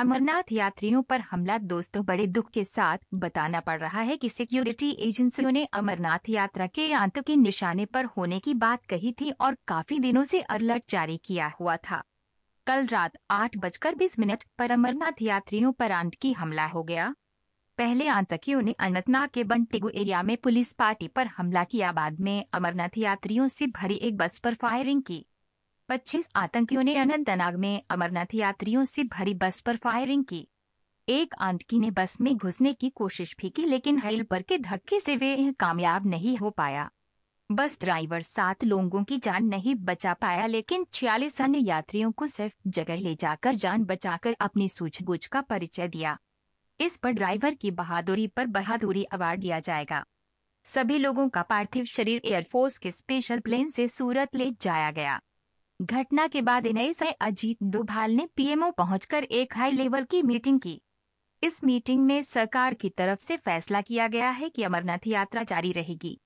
अमरनाथ यात्रियों पर हमला दोस्तों बड़े दुख के साथ बताना पड़ रहा है कि सिक्योरिटी एजेंसियों ने अमरनाथ यात्रा के अंत के निशाने पर होने की बात कही थी और काफी दिनों से अलर्ट जारी किया हुआ था कल रात आठ बजकर बीस मिनट पर अमरनाथ यात्रियों पर आंतकी हमला हो गया पहले आतंकियों ने अनंतनाग के बंटेगु एरिया में पुलिस पार्टी पर हमला किया बाद में अमरनाथ यात्रियों से भरी एक बस पर फायरिंग की पच्चीस आतंकियों ने अनंतनाग में अमरनाथ यात्रियों से भरी बस पर फायरिंग की एक आतंकी ने बस में घुसने की कोशिश भी की लेकिन हेल पर के धक्के से वे कामयाब नहीं हो पाया बस ड्राइवर सात लोगों की जान नहीं बचा पाया लेकिन छियालीस अन्य यात्रियों को सिर्फ जगह ले जाकर जान बचाकर अपनी सूझबूझ का परिचय दिया इस पर ड्राइवर की बहादुरी पर बहादुरी अवार्ड दिया जाएगा सभी लोगों का पार्थिव शरीर एयरफोर्स के स्पेशल प्लेन से सूरत ले जाया गया घटना के बाद एनएसए अजीत डोभाल ने पीएमओ पहुंचकर एक हाई लेवल की मीटिंग की इस मीटिंग में सरकार की तरफ से फैसला किया गया है कि अमरनाथ यात्रा जारी रहेगी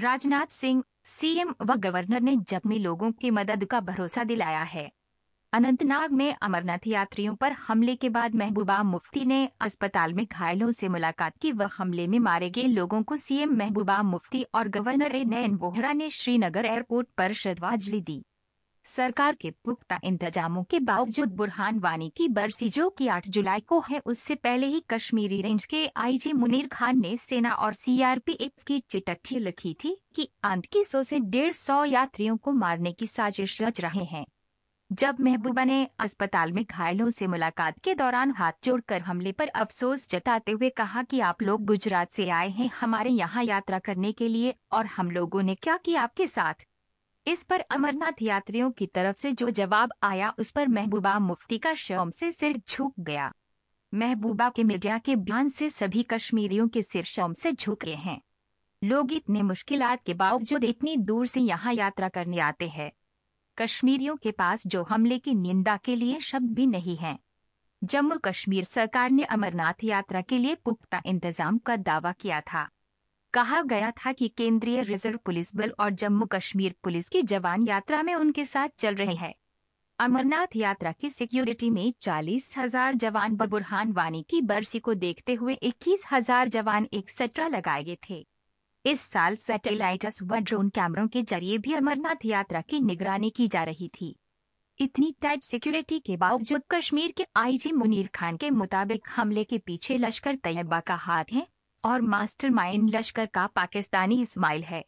राजनाथ सिंह सीएम व गवर्नर ने जख्मी लोगों की मदद का भरोसा दिलाया है अनंतनाग में अमरनाथ यात्रियों पर हमले के बाद महबूबा मुफ्ती ने अस्पताल में घायलों से मुलाकात की व हमले में मारे गए लोगों को सीएम महबूबा मुफ्ती और गवर्नर नैन वोहरा ने श्रीनगर एयरपोर्ट पर श्रद्धांजलि दी सरकार के पुख्ता इंतजामों के बावजूद बुरहान वानी की बरसी जो की 8 जुलाई को है उससे पहले ही कश्मीरी रेंज के आईजी मुनीर खान ने सेना और सीआरपीएफ की चिट्ठी लिखी थी कि अंत की सौ से डेढ़ सौ यात्रियों को मारने की साजिश रच रहे हैं जब महबूबा ने अस्पताल में घायलों से मुलाकात के दौरान हाथ जोड़कर हमले पर अफसोस जताते हुए कहा कि आप लोग गुजरात से आए हैं हमारे यहाँ यात्रा करने के लिए और हम लोगों ने क्या किया आपके साथ इस पर अमरनाथ यात्रियों की तरफ से जो जवाब आया उस पर महबूबा मुफ्ती का शौम से सिर झुक गया महबूबा के मीडिया के बयान से सभी कश्मीरियों के सिर शौम से झुके हैं लोग इतने मुश्किल के बावजूद इतनी दूर से यहाँ यात्रा करने आते हैं कश्मीरियों के पास जो हमले की निंदा के लिए शब्द भी नहीं हैं। जम्मू कश्मीर सरकार ने अमरनाथ यात्रा के लिए पुख्ता इंतजाम का दावा किया था कहा गया था कि केंद्रीय रिजर्व पुलिस बल और जम्मू कश्मीर पुलिस के जवान यात्रा में उनके साथ चल रहे हैं अमरनाथ यात्रा की सिक्योरिटी में चालीस हजार जवान बबुरहान वानी की बरसी को देखते हुए इक्कीस हजार जवान एक सेट्रा लगाए गए थे इस साल सैटेलाइटस व ड्रोन कैमरों के जरिए भी अमरनाथ यात्रा की निगरानी की जा रही थी इतनी टाइट सिक्योरिटी के बावजूद कश्मीर के आईजी मुनीर खान के मुताबिक हमले के पीछे लश्कर तैयबा का हाथ है और मास्टरमाइंड लश्कर का पाकिस्तानी इस्माइल है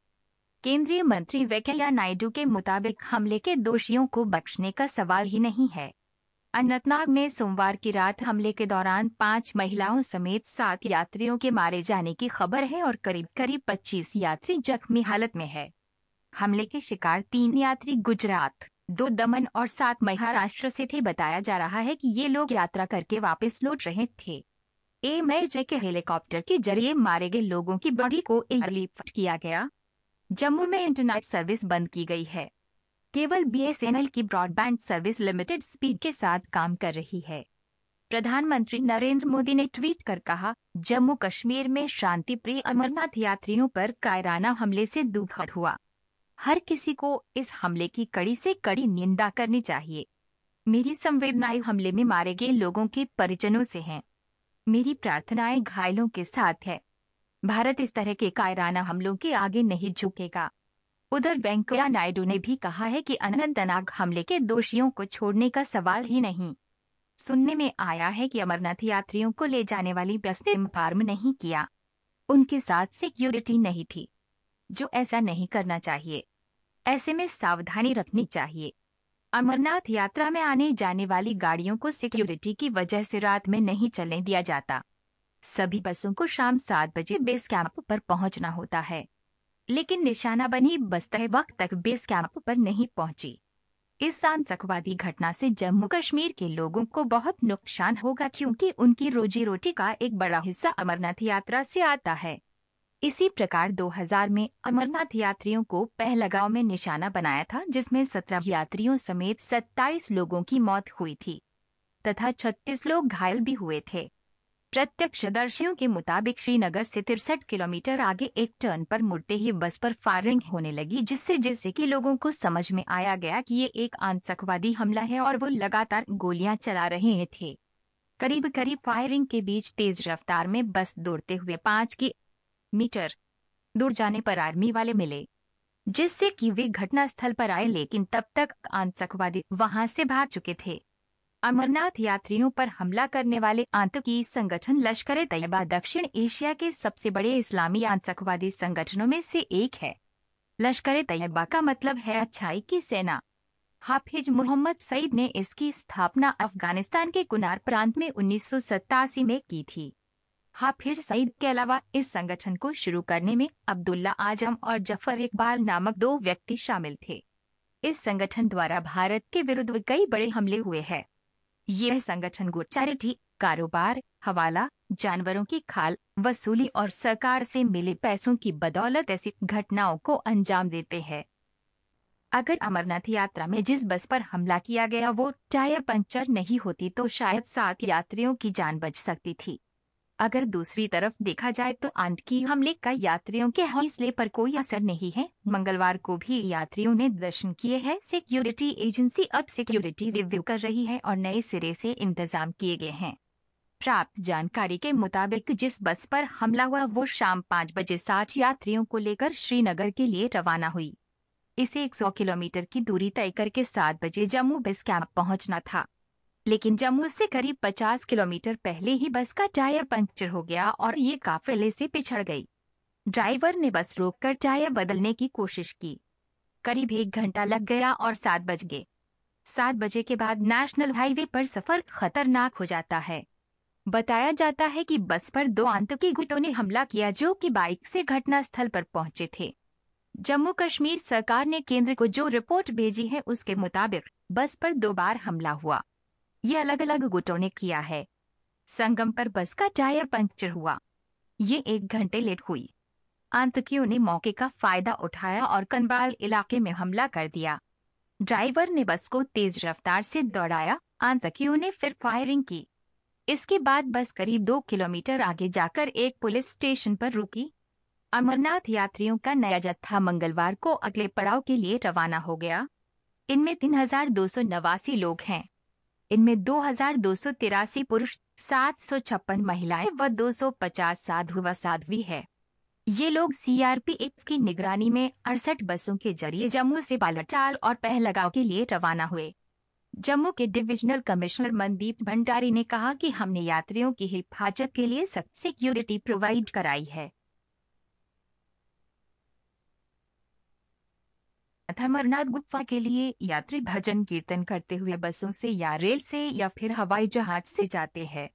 केंद्रीय मंत्री वेंकैया नायडू के मुताबिक हमले के दोषियों को बख्शने का सवाल ही नहीं है अनंतनाग में सोमवार की रात हमले के दौरान पांच महिलाओं समेत सात यात्रियों के मारे जाने की खबर है और करीब करीब 25 यात्री जख्मी हालत में है हमले के शिकार तीन यात्री गुजरात दो दमन और सात महाराष्ट्र से थे बताया जा रहा है कि ये लोग यात्रा करके वापस लौट रहे थे एम एच के हेलीकॉप्टर के जरिए मारे गए लोगों की बॉडी को एयरलिफ्ट किया गया जम्मू में इंटरनेट सर्विस बंद की गई है केवल बीएसएनएल की ब्रॉडबैंड सर्विस लिमिटेड स्पीड के साथ काम कर रही है प्रधानमंत्री नरेंद्र मोदी ने ट्वीट कर कहा जम्मू कश्मीर में शांति प्रिय अमरनाथ यात्रियों पर कायराना हमले से दुखद हुआ हर किसी को इस हमले की कड़ी से कड़ी निंदा करनी चाहिए मेरी संवेदनाएं हमले में मारे गए लोगों के परिजनों से हैं मेरी प्रार्थनाएं घायलों के साथ है भारत इस तरह के कायराना हमलों के आगे नहीं झुकेगा उधर वेंकैया नायडू ने भी कहा है कि अनंतनाग हमले के दोषियों को छोड़ने का सवाल ही नहीं सुनने में आया है कि अमरनाथ यात्रियों को ले जाने वाली बस ने फार्म नहीं किया उनके साथ सिक्योरिटी नहीं थी जो ऐसा नहीं करना चाहिए ऐसे में सावधानी रखनी चाहिए अमरनाथ यात्रा में आने जाने वाली गाड़ियों को सिक्योरिटी की वजह से रात में नहीं चलने दिया जाता सभी बसों को शाम सात बजे बेस कैंप पर पहुंचना होता है लेकिन निशाना बनी बस तय वक्त तक बेस कैंप पर नहीं पहुंची इस आतंकवादी घटना से जम्मू कश्मीर के लोगों को बहुत नुकसान होगा क्योंकि उनकी रोजी रोटी का एक बड़ा हिस्सा अमरनाथ यात्रा से आता है इसी प्रकार 2000 में अमरनाथ यात्रियों को पहलगांव में निशाना बनाया था जिसमें 17 यात्रियों समेत 27 लोगों की मौत हुई थी तथा 36 लोग घायल भी हुए थे प्रत्यक्षदर्शियों के मुताबिक श्रीनगर से तिरसठ किलोमीटर आगे एक टर्न पर मुड़ते ही बस पर फायरिंग होने लगी जिससे जिससे कि लोगों को समझ में आया गया कि ये एक आतंकवादी हमला है और वो लगातार गोलियां चला रहे थे करीब करीब फायरिंग के बीच तेज रफ्तार में बस दौड़ते हुए पांच की मीटर दूर जाने पर आर्मी वाले मिले जिससे कि वे घटनास्थल पर आए लेकिन तब तक आतंकवादी वहां से भाग चुके थे अमरनाथ यात्रियों पर हमला करने वाले आतंकी संगठन लश्कर तैयबा दक्षिण एशिया के सबसे बड़े इस्लामी आतंकवादी संगठनों में से एक है लश्कर तैयबा का मतलब है अच्छाई की सेना हाफिज मोहम्मद सईद ने इसकी स्थापना अफगानिस्तान के कुनार प्रांत में उन्नीस में की थी हाफिज सईद के अलावा इस संगठन को शुरू करने में अब्दुल्ला आजम और जफर इकबाल नामक दो व्यक्ति शामिल थे इस संगठन द्वारा भारत के विरुद्ध कई बड़े हमले हुए हैं यह संगठन गुड चैरिटी कारोबार हवाला जानवरों की खाल वसूली और सरकार से मिले पैसों की बदौलत ऐसी घटनाओं को अंजाम देते हैं अगर अमरनाथ यात्रा में जिस बस पर हमला किया गया वो टायर पंचर नहीं होती तो शायद सात यात्रियों की जान बच सकती थी अगर दूसरी तरफ देखा जाए तो की हमले का यात्रियों के हौसले पर कोई असर नहीं है मंगलवार को भी यात्रियों ने दर्शन किए हैं सिक्योरिटी एजेंसी अब सिक्योरिटी रिव्यू कर रही है और नए सिरे से इंतजाम किए गए हैं प्राप्त जानकारी के मुताबिक जिस बस पर हमला हुआ वो शाम पाँच बजे साठ यात्रियों को लेकर श्रीनगर के लिए रवाना हुई इसे 100 किलोमीटर की दूरी तय करके सात बजे जम्मू बस कैंप पहुंचना था लेकिन जम्मू से करीब 50 किलोमीटर पहले ही बस का टायर पंक्चर हो गया और ये काफिले से पिछड़ गई ड्राइवर ने बस रोककर टायर बदलने की कोशिश की करीब एक घंटा लग गया और सात बज गए सात बजे के बाद नेशनल हाईवे पर सफर खतरनाक हो जाता है बताया जाता है कि बस पर दो आतंकी गुटों ने हमला किया जो कि बाइक से घटनास्थल पर पहुंचे थे जम्मू कश्मीर सरकार ने केंद्र को जो रिपोर्ट भेजी है उसके मुताबिक बस पर दो बार हमला हुआ ये अलग अलग गुटों ने किया है संगम पर बस का टायर पंक्चर हुआ ये एक घंटे लेट हुई आतंकियों ने मौके का फायदा उठाया और कनबाल इलाके में हमला कर दिया ड्राइवर ने बस को तेज रफ्तार से दौड़ाया आतंकियों ने फिर फायरिंग की इसके बाद बस करीब दो किलोमीटर आगे जाकर एक पुलिस स्टेशन पर रुकी अमरनाथ यात्रियों का नया जत्था मंगलवार को अगले पड़ाव के लिए रवाना हो गया इनमें तीन लोग हैं इनमें दो हजार दो सौ तिरासी पुरुष सात सौ छप्पन महिलाएं व दो सौ पचास साधु व साधवी है ये लोग सीआरपीएफ की निगरानी में अड़सठ बसों के जरिए जम्मू से बालाचाल और पहलगाव के लिए रवाना हुए जम्मू के डिविजनल कमिश्नर मनदीप भंडारी ने कहा कि हमने यात्रियों की हिफाजत के लिए सख्त सिक्योरिटी प्रोवाइड कराई है साथ अमरनाथ गुफा के लिए यात्री भजन कीर्तन करते हुए बसों से या रेल से या फिर हवाई जहाज से जाते हैं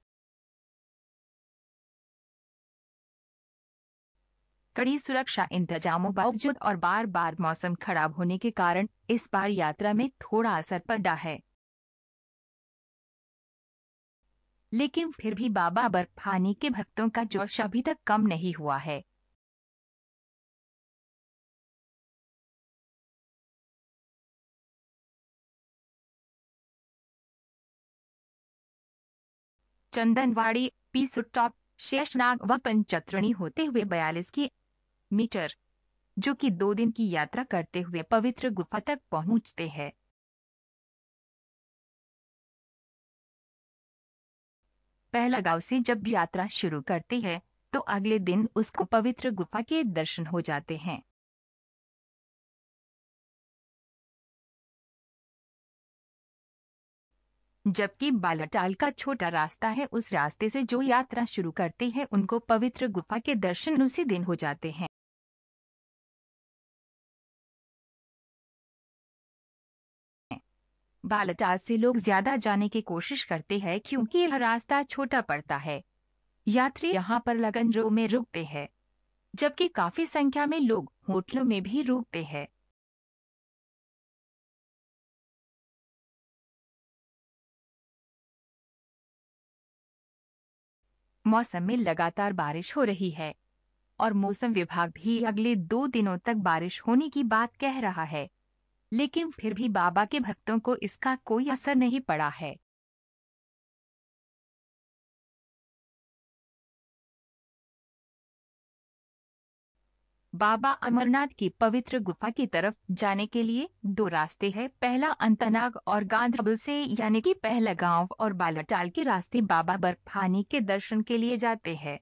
कड़ी सुरक्षा इंतजामों बावजूद और बार बार मौसम खराब होने के कारण इस बार यात्रा में थोड़ा असर पड़ा है लेकिन फिर भी बाबा बर्फानी के भक्तों का जोश अभी तक कम नहीं हुआ है चंदनवाड़ी पीसुटॉप शेषनाग व पंचत्रणी होते हुए बयालीस की मीटर जो कि दो दिन की यात्रा करते हुए पवित्र गुफा तक पहुंचते हैं पहला गांव से जब यात्रा शुरू करते हैं तो अगले दिन उसको पवित्र गुफा के दर्शन हो जाते हैं जबकि बालाटाल का छोटा रास्ता है उस रास्ते से जो यात्रा शुरू करते हैं उनको पवित्र गुफा के दर्शन उसी दिन हो जाते हैं बालाटाल से लोग ज्यादा जाने की कोशिश करते हैं क्योंकि यह रास्ता छोटा पड़ता है यात्री यहाँ पर लगन रो में रुकते हैं जबकि काफी संख्या में लोग होटलों में भी रुकते हैं मौसम में लगातार बारिश हो रही है और मौसम विभाग भी अगले दो दिनों तक बारिश होने की बात कह रहा है लेकिन फिर भी बाबा के भक्तों को इसका कोई असर नहीं पड़ा है बाबा अमरनाथ की पवित्र गुफा की तरफ जाने के लिए दो रास्ते हैं पहला अंतनाग और गांधबल से यानी कि पहला गांव और बालाटाल के रास्ते बाबा बर्फानी के दर्शन के लिए जाते हैं